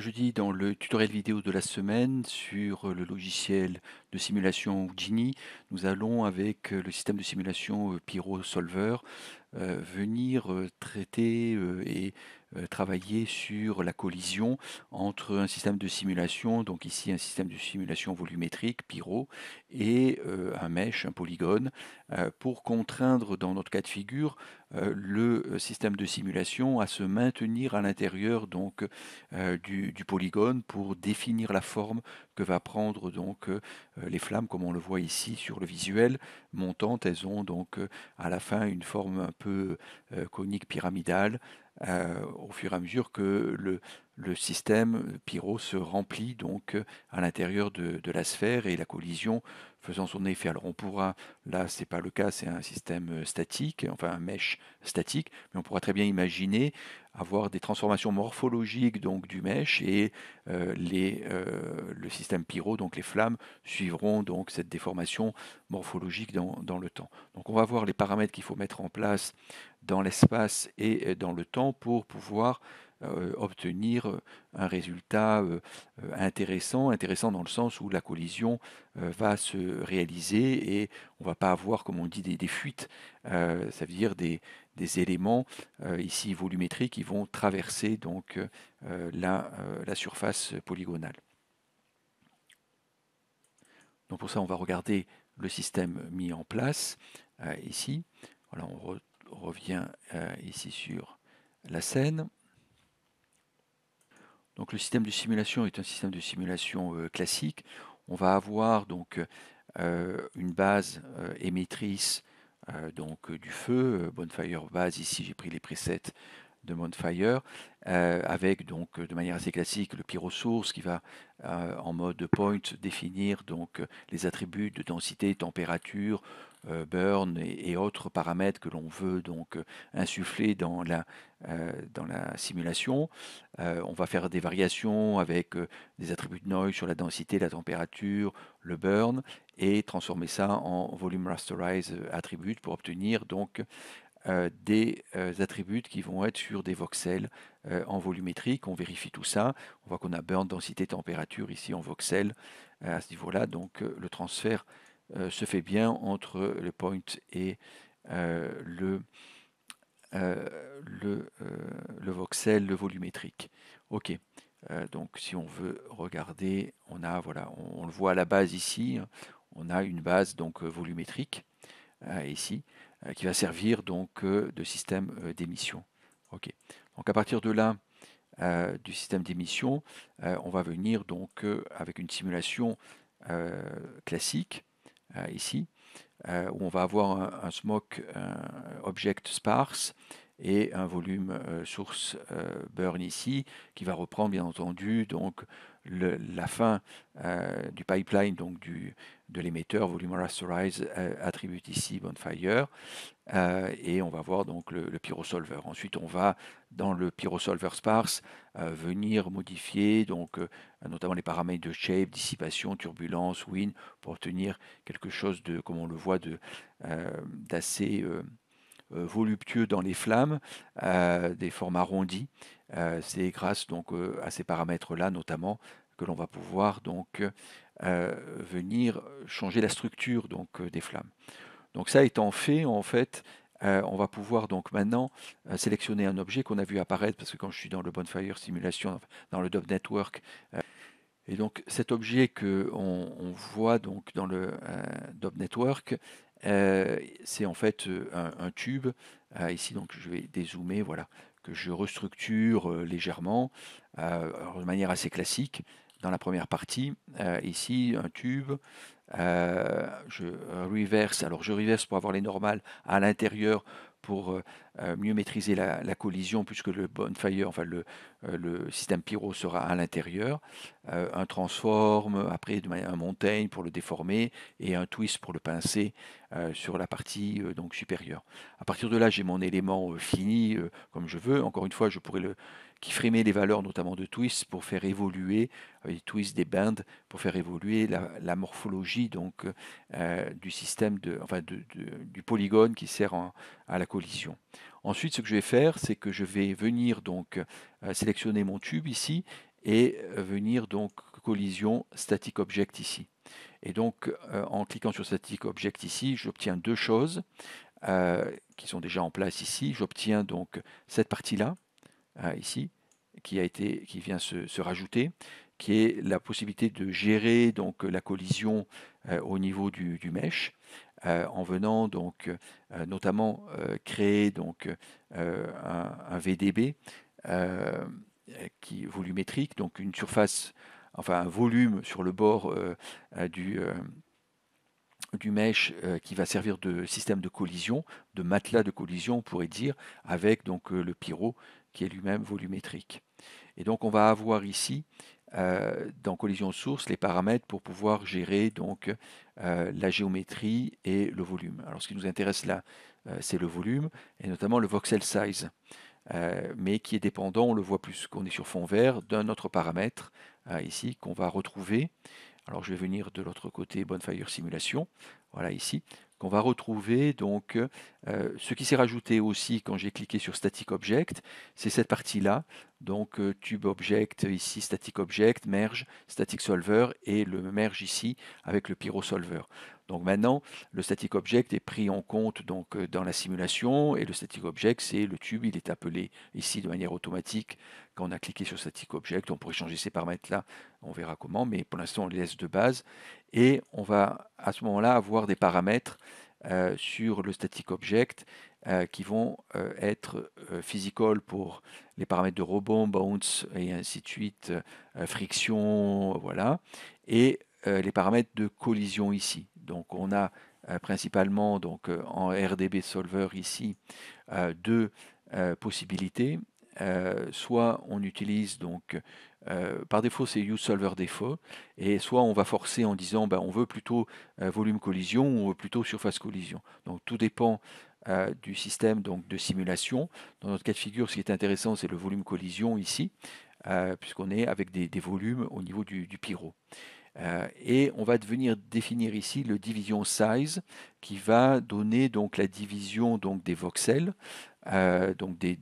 je jeudi dans le tutoriel vidéo de la semaine sur euh, le logiciel de simulation Gini, nous allons avec euh, le système de simulation euh, Pyro Solver venir traiter et euh, travailler sur la collision entre un système de simulation, donc ici un système de simulation volumétrique, pyro, et euh, un mèche, un polygone, euh, pour contraindre dans notre cas de figure le système de simulation à se maintenir à l'intérieur donc du, polygone pour définir la forme que va prendre donc les flammes comme on le voit ici sur le visuel montantes elles ont donc à la fin une forme un peu conique pyramidale euh, au fur et à mesure que le, système euh, pyro se remplit donc euh, à l'intérieur de, de, la sphère et la collision faisant son effet. Alors on pourra, là c'est pas le cas, c'est un système euh, statique, enfin un mèche statique, mais on pourra très bien imaginer avoir des transformations morphologiques donc du mèche et euh, les, euh, le système pyro, donc les flammes, suivront donc cette déformation morphologique dans, dans le temps. Donc on va voir les paramètres qu'il faut mettre en place dans l'espace et dans le temps pour pouvoir euh, obtenir euh, un résultat euh, intéressant, intéressant dans le sens où la collision va se réaliser et on ne va pas avoir, comme on dit, des, fuites, ça veut dire des, éléments ici volumétriques qui vont traverser donc la, surface polygonale. Donc pour ça, on va regarder le système mis en place ici. Voilà, on revient ici sur la scène. Donc le système de simulation est un système de simulation euh, classique. On va avoir donc euh, une base euh, émettrice donc du feu, Bonfire base. Ici j'ai pris les presets de Bonfire avec donc de manière assez classique le source qui va en mode point définir donc les attributs de densité, température, euh, burn et, autres paramètres que l'on veut donc euh, insuffler dans la, euh, dans la simulation. on va faire des variations avec des attributs de noise sur la densité, la température, le burn et transformer ça en volume rasterize attribute pour obtenir donc des attributs qui vont être sur des voxels en volumétrique. On vérifie tout ça. On voit qu'on a burn, densité, température ici en voxel à ce niveau-là. Donc le transfert euh, se fait bien entre le point et euh, le, euh, le, voxel, le volumétrique. OK. donc si on veut regarder, on le voit à la base ici, hein. on a une base donc volumétrique ici qui va servir donc de système d'émission. Ok. Donc à partir de là, du système d'émission, on va venir donc avec une simulation classique euh, ici, euh, où on va avoir un, smoke euh, object sparse et un volume source burn ici qui va reprendre bien entendu donc la fin euh, du pipeline donc du, de l'émetteur volume rasterize euh, attribute ici bonfire euh, et on va voir donc le, pyrosolver. Ensuite on va dans le pyrosolver sparse venir modifier donc notamment les paramètres de shape, dissipation, turbulence, wind pour obtenir quelque chose de comme on le voit de d'assez euh, voluptueux dans les flammes, des formes arrondies. Euh, c'est grâce donc euh, à ces paramètres-là notamment que l'on va pouvoir donc venir changer la structure donc des flammes. Donc ça étant fait, en fait, on va pouvoir donc maintenant sélectionner un objet qu'on a vu apparaître, parce que quand je suis dans le Bonfire Simulation, dans le Dub Network, et donc cet objet qu'on voit donc dans le Dub Network, euh, c'est en fait euh, un, tube. Euh, ici, donc, je vais dézoomer, voilà, que je restructure légèrement, de manière assez classique. Dans la première partie, ici, un tube. je reverse, alors je reverse pour avoir les normales à l'intérieur pour euh, euh, mieux maîtriser la, collision puisque le bonfire, enfin le, euh, le système pyro sera à l'intérieur, un transform, après un montagne pour le déformer et un twist pour le pincer sur la partie donc supérieure. À partir de là, j'ai mon élément fini comme je veux. Encore une fois, je pourrais le qui frimait les valeurs notamment de Twist pour faire évoluer, euh, les Twist des bands, pour faire évoluer la, morphologie donc, euh, du système, de, du polygone qui sert à la collision. Ensuite, ce que je vais faire, c'est que je vais venir donc euh, sélectionner mon tube ici et venir donc collision static object ici. Et donc, en cliquant sur static object ici, j'obtiens deux choses. qui sont déjà en place ici. J'obtiens donc cette partie-là, euh, ici, qui, a été, qui vient se, rajouter, qui est la possibilité de gérer donc, la collision euh, au niveau du, mesh. Euh, en venant donc notamment créer donc un, VDB qui volumétrique, donc une surface, enfin un volume sur le bord du du mesh qui va servir de système de collision, de matelas de collision, on pourrait dire, avec donc le pyro qui est lui-même volumétrique. Et donc on va avoir ici euh, dans collision source les paramètres pour pouvoir gérer donc euh, la géométrie et le volume. Alors ce qui nous intéresse là, euh, c'est le volume et notamment le voxel size, mais qui est dépendant, on le voit plus qu'on est sur fond vert, d'un autre paramètre ici qu'on va retrouver. Alors je vais venir de l'autre côté Bonfire Simulation, voilà ici qu'on va retrouver donc euh, ce qui s'est rajouté aussi quand j'ai cliqué sur Static Object, c'est cette partie-là donc euh, tube object ici, static object, merge, static solver et le merge ici avec le pyro solver. Donc maintenant, le static object est pris en compte donc, euh, dans la simulation et le static object, c'est le tube, il est appelé ici de manière automatique. Quand on a cliqué sur static object, on pourrait changer ces paramètres-là, on verra comment, mais pour l'instant on les laisse de base. Et on va à ce moment-là avoir des paramètres euh, sur le static object euh, qui vont euh, être euh, physical pour les paramètres de rebond, bounce et ainsi de suite, friction, voilà, et les paramètres de collision ici. Donc on a principalement donc, en RDB Solver ici deux possibilités. soit on utilise donc par défaut c'est use solver défaut et soit on va forcer en disant ben, on veut plutôt volume collision ou plutôt surface collision donc tout dépend euh, du système donc, de simulation. Dans notre cas de figure, ce qui est intéressant, c'est le volume collision ici, euh, puisqu'on est avec des, volumes au niveau du, du pyro. Euh, et on va venir définir ici le division size qui va donner donc la division donc, des voxels euh, donc des,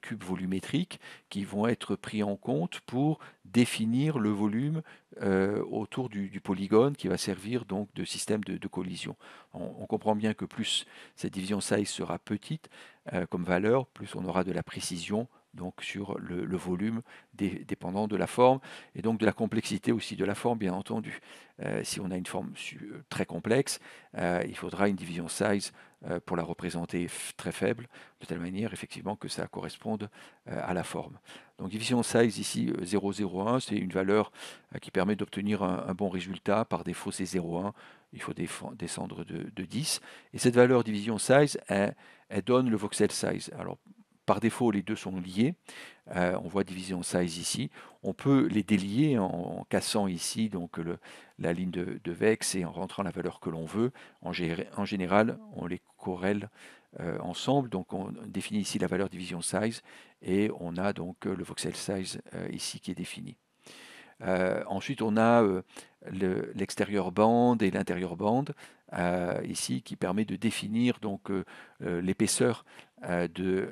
cubes volumétriques qui vont être pris en compte pour définir le volume euh, autour du, polygone qui va servir donc de système de, collision. On, comprend bien que plus cette division size sera petite euh, comme valeur, plus on aura de la précision donc sur le, volume dépendant de la forme et donc de la complexité aussi de la forme bien entendu. si on a une forme très complexe, il faudra une division size euh, pour la représenter très faible, de telle manière effectivement que ça corresponde euh, à la forme. Donc division size ici 0,01, euh, c'est une valeur qui permet d'obtenir un, bon résultat. Par défaut c'est 0,1, il faut descendre de, 10. Et cette valeur division size, elle, elle donne le voxel size. Alors par défaut, les deux sont liés. Euh, on voit division size ici. On peut les délier en, cassant ici donc la ligne de, vex et en rentrant la valeur que l'on veut. En, général, on les corrèle euh, ensemble. Donc on définit ici la valeur division size et on a donc le voxel size euh, ici qui est défini. ensuite, on a l'extérieur bande et l'intérieur bande ici qui permet de définir donc euh, euh, l'épaisseur euh, de,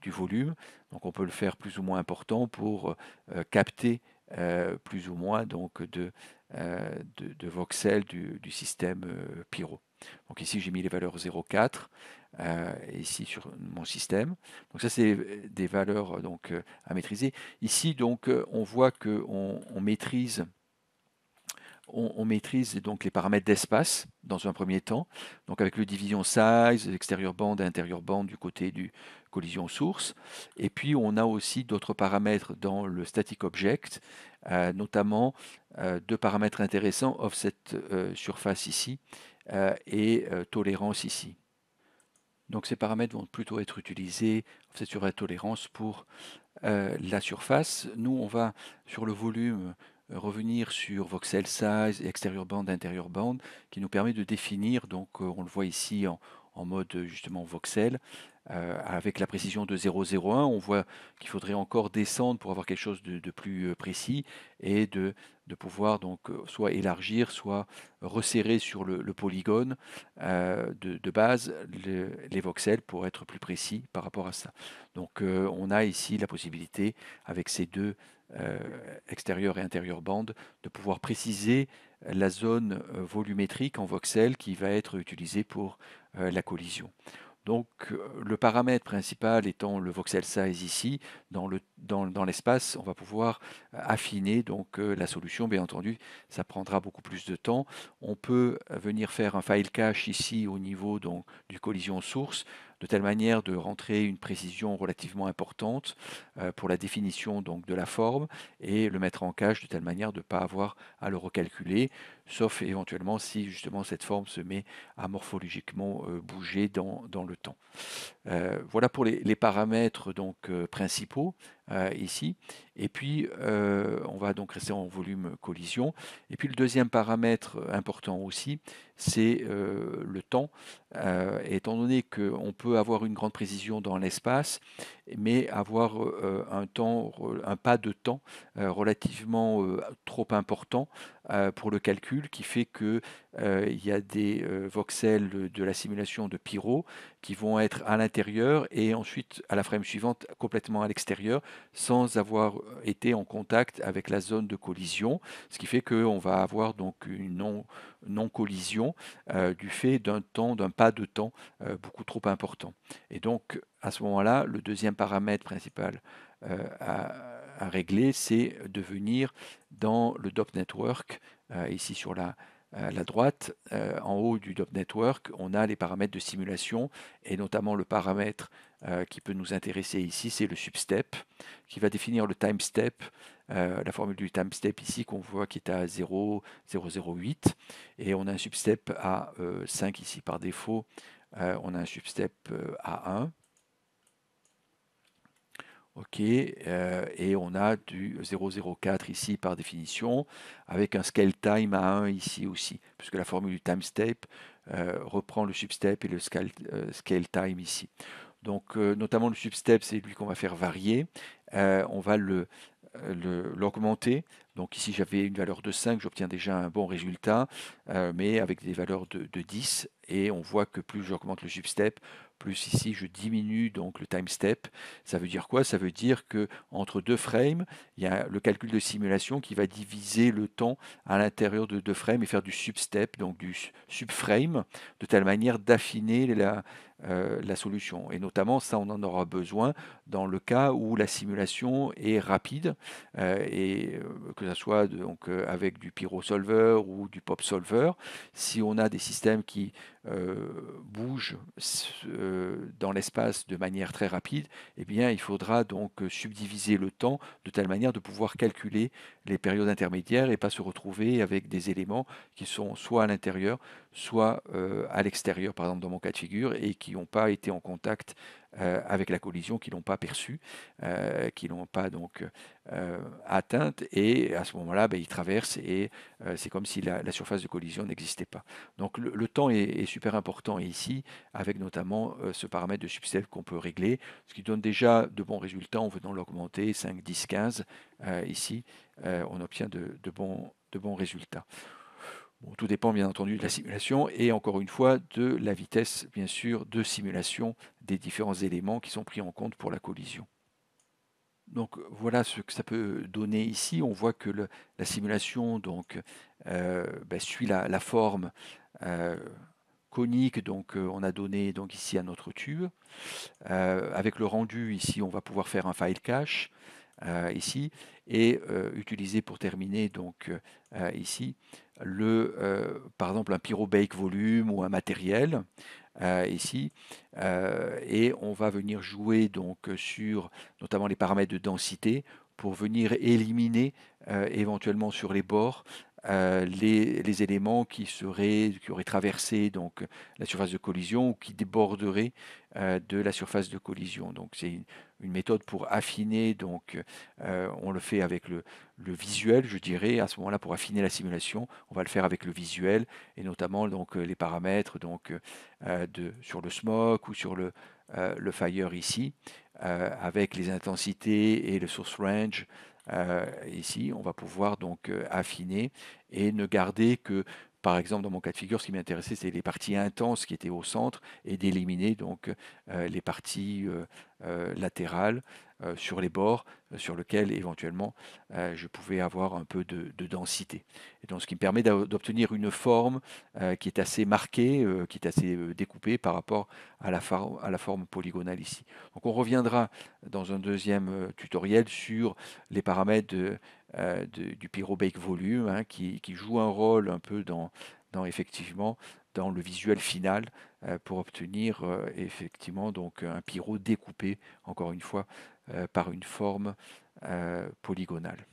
du, volume. Donc on peut le faire plus ou moins important pour capter plus ou moins donc de, de, voxels du, système pyro. Donc ici j'ai mis les valeurs 0,4 ici sur mon système. Donc ça c'est des valeurs donc à maîtriser. Ici donc on voit qu'on on maîtrise on, maîtrise donc les paramètres d'espace dans un premier temps, donc avec le division size, extérieur bande intérieur bande du côté du collision source. Et puis on a aussi d'autres paramètres dans le static object, euh, notamment euh, deux paramètres intéressants, offset euh, surface ici et tolérance ici. Donc ces paramètres vont plutôt être utilisés, offset sur la tolérance pour la surface. Nous on va sur le volume euh, revenir sur voxel size, exterior band, interior band, qui nous permet de définir, donc euh, on le voit ici en, mode justement voxel, euh, avec la précision de 0,01, on voit qu'il faudrait encore descendre pour avoir quelque chose de, plus précis et de, pouvoir donc soit élargir, soit resserrer sur le, polygone de, base les voxels pour être plus précis par rapport à ça. Donc on a ici la possibilité avec ces deux euh, extérieur et intérieur bande, de pouvoir préciser la zone euh, volumétrique en voxel qui va être utilisée pour euh, la collision. Donc le paramètre principal étant le voxel size ici, dans, le, dans, dans l'espace, on va pouvoir affiner donc la solution. Bien entendu, ça prendra beaucoup plus de temps. On peut venir faire un file cache ici au niveau donc, du collision source de telle manière de rentrer une précision relativement importante euh, pour la définition donc, de la forme et le mettre en cache de telle manière de ne pas avoir à le recalculer sauf éventuellement si justement cette forme se met à morphologiquement euh, bouger dans, le temps. Euh, voilà pour les, paramètres donc euh, principaux ici. Et puis on va donc rester en volume collision. Et puis le deuxième paramètre important aussi, c'est le temps. étant donné qu'on peut avoir une grande précision dans l'espace, mais avoir euh, un temps, un pas de temps euh, relativement euh, trop important pour le calcul qui fait que euh, il y a des euh, voxels de la simulation de Pyro qui vont être à l'intérieur et ensuite à la frame suivante complètement à l'extérieur sans avoir euh, été en contact avec la zone de collision, ce qui fait qu'on va avoir donc une non, non collision du fait d'un temps, d'un pas de temps beaucoup trop important. Et donc à ce moment-là, le deuxième paramètre principal à, à, régler, c'est de venir dans le DOP network, ici sur la à la droite, euh, en haut du DOP Network, on a les paramètres de simulation et notamment le paramètre euh, qui peut nous intéresser ici, c'est le substep qui va définir le time step, euh, la formule du time step ici qu'on voit qui est à 0.008 et on a un substep à 5 ici par défaut, on a un substep à 1 OK, euh, et on a du 0,04 ici par définition, avec un scale time à 1 ici aussi, puisque la formule du time step euh, reprend le substep et le scale, euh, scale time ici. Donc notamment le substep, c'est lui qu'on va faire varier. on va le l'augmenter. Donc ici j'avais une valeur de 5, j'obtiens déjà un bon résultat, euh, mais avec des valeurs de, 10. Et on voit que plus j'augmente le substep, step, plus ici je diminue donc le time step. Ça veut dire quoi Ça veut dire que entre deux frames, il y a le calcul de simulation qui va diviser le temps à l'intérieur de deux frames et faire du sub step, donc du sub frame, de telle manière d'affiner la, euh, la solution. Et notamment, ça, on en aura besoin dans le cas où la simulation est rapide, euh, et euh, que ce soit donc, avec du pyrosolver ou du pop solver. Si on a des systèmes qui bougent dans l'espace de manière très rapide, eh bien, il faudra donc subdiviser le temps de telle manière de pouvoir calculer les périodes intermédiaires et pas se retrouver avec des éléments qui sont soit à l'intérieur, soit euh, à l'extérieur, par exemple dans mon cas de figure, et qui n'ont pas été en contact euh, avec la collision, qui l'ont pas perçu, euh, qui l'ont pas donc atteinte, et à ce moment-là, ben, ils traversent et c'est comme si la, surface de collision n'existait pas. Donc le, temps est, super important ici, avec notamment ce paramètre de substep qu'on peut régler, ce qui donne déjà de bons résultats en venant l'augmenter 5, 10, 15. ici, on obtient de bons résultats tout dépend bien entendu de la simulation et encore une fois de la vitesse bien sûr de simulation des différents éléments qui sont pris en compte pour la collision. Donc voilà ce que ça peut donner ici. On voit que la simulation donc, euh, bah, suit la, forme euh, conique. Donc euh, on a donné donc, ici à notre tube. avec le rendu ici, on va pouvoir faire un file cache. Euh, ici, et euh, utiliser pour terminer donc euh, ici le, par exemple un pyrobake volume ou un matériel ici, et on va venir jouer donc sur notamment les paramètres de densité pour venir éliminer éventuellement sur les bords les, les, éléments qui seraient qui auraient traversé donc la surface de collision ou qui déborderaient de la surface de collision. Donc c'est une une méthode pour affiner. Donc, euh, on le fait avec le, visuel, je dirais. À ce moment-là, pour affiner la simulation, on va le faire avec le visuel et notamment donc euh, les paramètres donc euh, de, sur le smoke ou sur le, le fire ici, avec les intensités et le source range. ici, on va pouvoir donc affiner et ne garder que par exemple, dans mon cas de figure, ce qui m'intéressait, c'est les parties intenses qui étaient au centre et d'éliminer donc euh, les parties euh, euh, latérales euh, sur les bords euh, sur lequel éventuellement euh, je pouvais avoir un peu de, densité. donc ce qui me permet d'obtenir une forme qui est assez marquée, qui est assez découpée par rapport à la, forme polygonale ici. on reviendra dans un deuxième tutoriel sur les paramètres du pyro bake volume hein, qui, joue un rôle un peu dans, effectivement dans le visuel final pour obtenir effectivement donc un pyro découpé encore une fois euh, par une forme euh, polygonale.